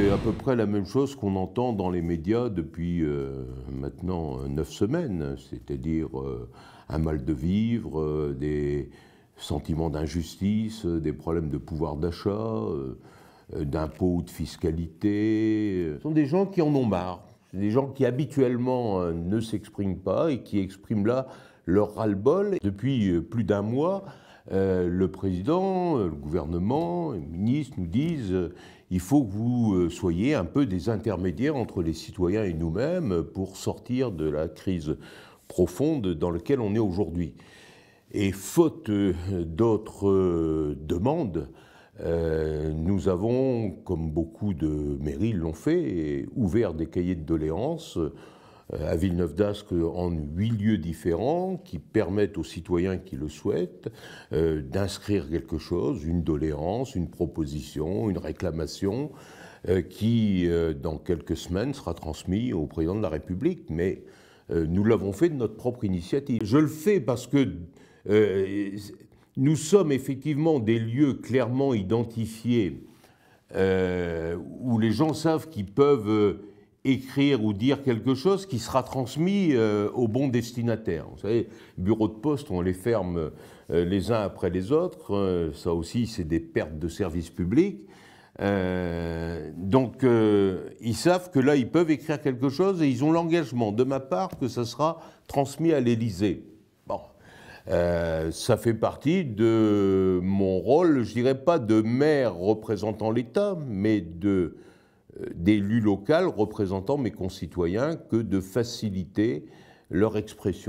c'est à peu près la même chose qu'on entend dans les médias depuis euh, maintenant euh, neuf semaines, c'est-à-dire euh, un mal de vivre, des sentiments d'injustice, des problèmes de pouvoir d'achat, d'impôts ou de fiscalité. Ce sont des gens qui en ont marre, des gens qui habituellement ne s'expriment pas et qui expriment là leur ras-le-bol. Depuis plus d'un mois, le président, le gouvernement, les ministres nous disent il faut que vous euh, soyez un peu des intermédiaires entre les citoyens et nous-mêmes pour sortir de la crise profonde dans laquelle on est aujourd'hui. Et faute euh, d'autres euh, demandes, nous avons, comme beaucoup de mairies l'ont fait, ouvert des cahiers de doléances euh, à Villeneuve d'Ascq en huit lieux différents qui permettent aux citoyens qui le souhaitent euh, d'inscrire quelque chose, une doléance, une proposition, une réclamation, euh, qui dans quelques semaines sera transmise au président de la République. Mais nous l'avons fait de notre propre initiative. Je le fais parce que nous sommes effectivement des lieux clairement identifiés où les gens savent qu'ils peuvent écrire ou dire quelque chose qui sera transmis euh, au bon destinataire. Vous savez, bureaux de poste, on les ferme euh, les uns après les autres. Euh, ça aussi, c'est des pertes de services publics. donc, ils savent que là, ils peuvent écrire quelque chose et ils ont l'engagement de ma part que ça sera transmis à l'Élysée. Bon, ça fait partie de mon rôle, je dirais pas de maire représentant l'État, mais de euh, d'élus locaux représentant mes concitoyens que de faciliter leur expression